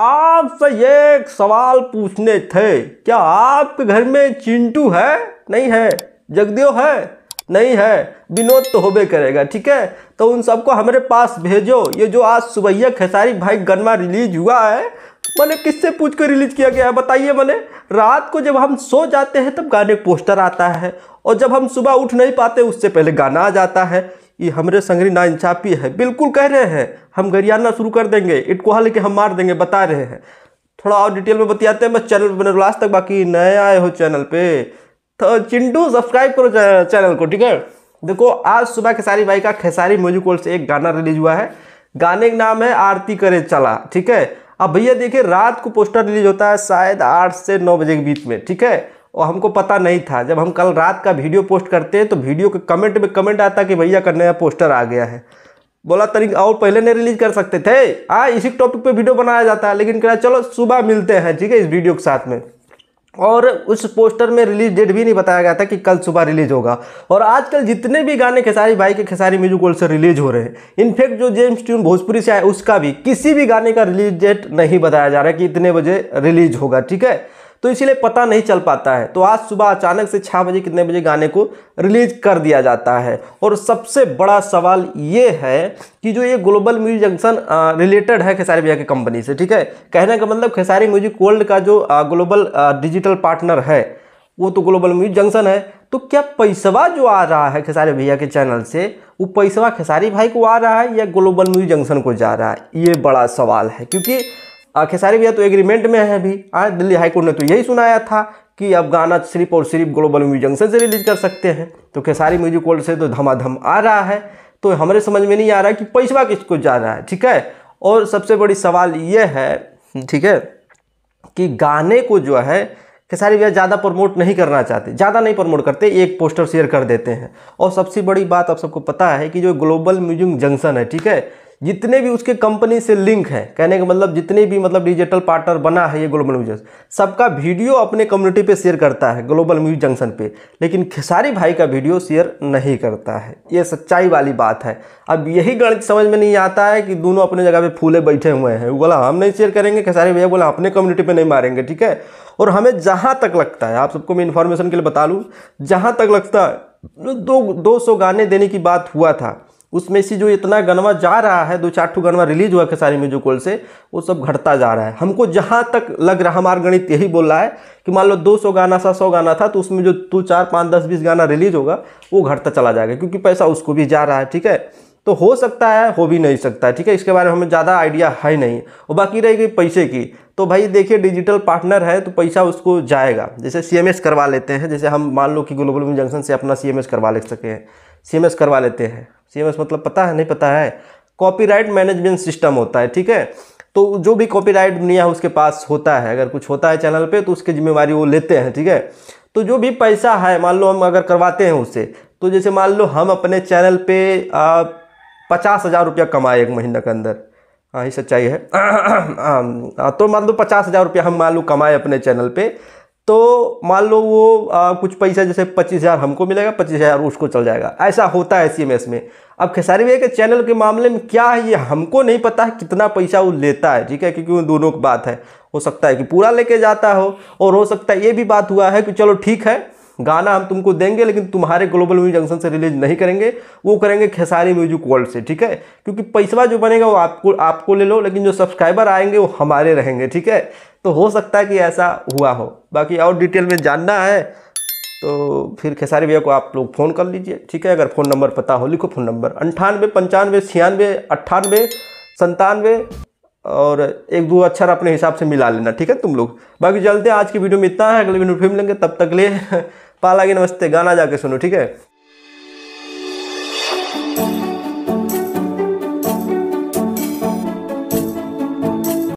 आपसे एक सवाल पूछने थे क्या आपके घर में चिंटू है नहीं है जगदेव है नहीं है विनोद तो होबे करेगा ठीक है तो उन सबको हमारे पास भेजो ये जो आज सुबैया खेसारी भाई गन्मा रिलीज हुआ है मैंने किससे पूछ कर रिलीज किया गया है बताइए मैंने रात को जब हम सो जाते हैं तब गाने पोस्टर आता है और जब हम सुबह उठ नहीं पाते उससे पहले गाना आ जाता है ये हमरे संगरी ना इंसाफी है बिल्कुल कह रहे हैं हम गरियाना शुरू कर देंगे इटकोहा लेके हम मार देंगे बता रहे हैं थोड़ा और डिटेल में बतियाते हैं बस चैनल बने लास्ट तक बाकी नए आए हो चैनल पे तो चिंटू सब्सक्राइब करो चैनल को ठीक है देखो आज सुबह खेसारी भाई का खेसारी म्यूजिक हॉल से एक गाना रिलीज हुआ है गाने का नाम है आरती करे चला ठीक है अब भैया देखिए रात को पोस्टर रिलीज होता है शायद आठ से नौ बजे के बीच में ठीक है और हमको पता नहीं था जब हम कल रात का वीडियो पोस्ट करते हैं तो वीडियो के कमेंट में कमेंट आता कि भैया का नया पोस्टर आ गया है बोला तरीक और पहले नहीं रिलीज कर सकते थे हाँ इसी टॉपिक पे वीडियो बनाया जाता है लेकिन कह चलो सुबह मिलते हैं ठीक है इस वीडियो के साथ में और उस पोस्टर में रिलीज डेट भी नहीं बताया गया था कि कल सुबह रिलीज होगा और आजकल जितने भी गाने खेसारी भाई के खेसारी म्यूजिक गोल्ड से रिलीज हो रहे हैं इनफैक्ट जो जेम्स ट्यून भोजपुरी से आया उसका भी किसी भी गाने का रिलीज डेट नहीं बताया जा रहा है कि इतने बजे रिलीज होगा ठीक है तो इसीलिए पता नहीं चल पाता है तो आज सुबह अचानक से छः बजे कितने बजे गाने को रिलीज कर दिया जाता है और सबसे बड़ा सवाल ये है कि जो ये ग्लोबल म्यूजिक जंक्शन रिलेटेड है खेसारी भैया की कंपनी से ठीक है कहने का मतलब खेसारी म्यूजिक वर्ल्ड का जो ग्लोबल डिजिटल पार्टनर है वो तो ग्लोबल म्यूजिक जंक्शन है तो क्या पैसवा जो आ रहा है खेसारी भैया के चैनल से वो पैसवा खेसारी भाई को आ रहा है या ग्लोबल म्यूजिक जंक्शन को जा रहा है ये बड़ा सवाल है क्योंकि खेसारी भैया तो एग्रीमेंट में है अभी दिल्ली हाईकोर्ट ने तो यही सुनाया था कि अब गाना सिर्फ और सिर्फ ग्लोबल म्यूजिक जंक्शन से रिलीज कर सकते हैं तो खेसारी म्यूजिक वर्ल्ड से तो धमाधम आ रहा है तो हमारे समझ में नहीं आ रहा कि पैसवा किसको जा रहा है ठीक है और सबसे बड़ी सवाल ये है ठीक है कि गाने को जो है खेसारी भैया ज़्यादा प्रमोट नहीं करना चाहते ज़्यादा नहीं प्रमोट करते एक पोस्टर शेयर कर देते हैं और सबसे बड़ी बात आप सबको पता है कि जो ग्लोबल म्यूजिक जंक्शन है ठीक है जितने भी उसके कंपनी से लिंक है कहने का मतलब जितने भी मतलब डिजिटल पार्टनर बना है ये ग्लोबल न्यूज सबका वीडियो अपने कम्युनिटी पे शेयर करता है ग्लोबल म्यूज जंक्शन पे लेकिन खेसारी भाई का वीडियो शेयर नहीं करता है ये सच्चाई वाली बात है अब यही गणित समझ में नहीं आता है कि दोनों अपने जगह पर फूले बैठे हुए हैं बोला हम नहीं शेयर करेंगे खेसारी भैया बोला अपने कम्युनिटी पर नहीं मारेंगे ठीक है और हमें जहाँ तक लगता है आप सबको मैं इन्फॉर्मेशन के लिए बता लूँ जहाँ तक लगता है दो दो सौ गाने देने की बात हुआ था उसमें से जो इतना गनवा जा रहा है दो चार ठू गनवा रिलीज हुआ खेसारी में जो से वो सब घटता जा रहा है हमको जहाँ तक लग रहा हमारा गणित यही बोल रहा है कि मान लो 200 गाना सा सौ गाना था तो उसमें जो दो चार पाँच दस बीस गाना रिलीज होगा वो घटता चला जाएगा क्योंकि पैसा उसको भी जा रहा है ठीक है तो हो सकता है हो भी नहीं सकता है ठीक है इसके बारे में हमें ज़्यादा आइडिया है नहीं और बाकी रह गई पैसे की तो भाई देखिए डिजिटल पार्टनर है तो पैसा उसको जाएगा जैसे सी करवा लेते हैं जैसे हम मान लो कि ग्लोबल जंक्शन से अपना सी करवा ले सके हैं सी करवा लेते हैं सी मतलब पता है नहीं पता है कॉपीराइट मैनेजमेंट सिस्टम होता है ठीक है तो जो भी कॉपीराइट दुनिया उसके पास होता है अगर कुछ होता है चैनल पर तो उसकी जिम्मेवारी वो लेते हैं ठीक है तो जो भी पैसा है मान लो हम अगर करवाते हैं उससे तो जैसे मान लो हम अपने चैनल पर पचास हज़ार रुपया कमाए एक महीने के अंदर हाँ ये सच्चाई है तो मान लो पचास हज़ार रुपया हम मान लो कमाए अपने चैनल पे तो मान लो वो आ, कुछ पैसा जैसे पच्चीस हज़ार हमको मिलेगा पच्चीस हज़ार उसको चल जाएगा ऐसा होता है एस में अब खेसारी भैया के चैनल के मामले में क्या है ये हमको नहीं पता है कितना पैसा वो लेता है ठीक है क्योंकि वो दोनों की बात है हो सकता है कि पूरा लेके जाता हो और हो सकता है ये भी बात हुआ है कि चलो ठीक है गाना हम तुमको देंगे लेकिन तुम्हारे ग्लोबल म्यूजिक जंक्शन से रिलीज नहीं करेंगे वो करेंगे खेसारी म्यूजिक वर्ल्ड से ठीक है क्योंकि पैसा जो बनेगा वो आपको आपको ले लो लेकिन जो सब्सक्राइबर आएंगे वो हमारे रहेंगे ठीक है तो हो सकता है कि ऐसा हुआ हो बाकी और डिटेल में जानना है तो फिर खेसारी भैया को आप लोग फ़ोन कर लीजिए ठीक है अगर फ़ोन नंबर पता हो लिखो फ़ोन नंबर अंठानवे पंचानवे छियानवे अट्ठानवे संतानवे और एक दो अक्षर अपने हिसाब से मिला लेना ठीक है तुम लोग बाकी जल्दी आज की वीडियो में इतना है अगले वीडियो फिल्म लेंगे तब तक ले पा लागे नमस्ते गाना जाके सुनो ठीक है